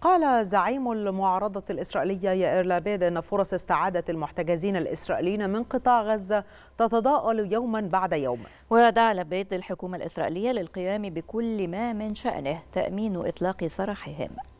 قال زعيم المعارضة الإسرائيلية يائر لابيد أن فرص استعادة المحتجزين الإسرائيليين من قطاع غزة تتضاءل يوما بعد يوم ودعا لابيد الحكومة الإسرائيلية للقيام بكل ما من شأنه تأمين إطلاق سراحهم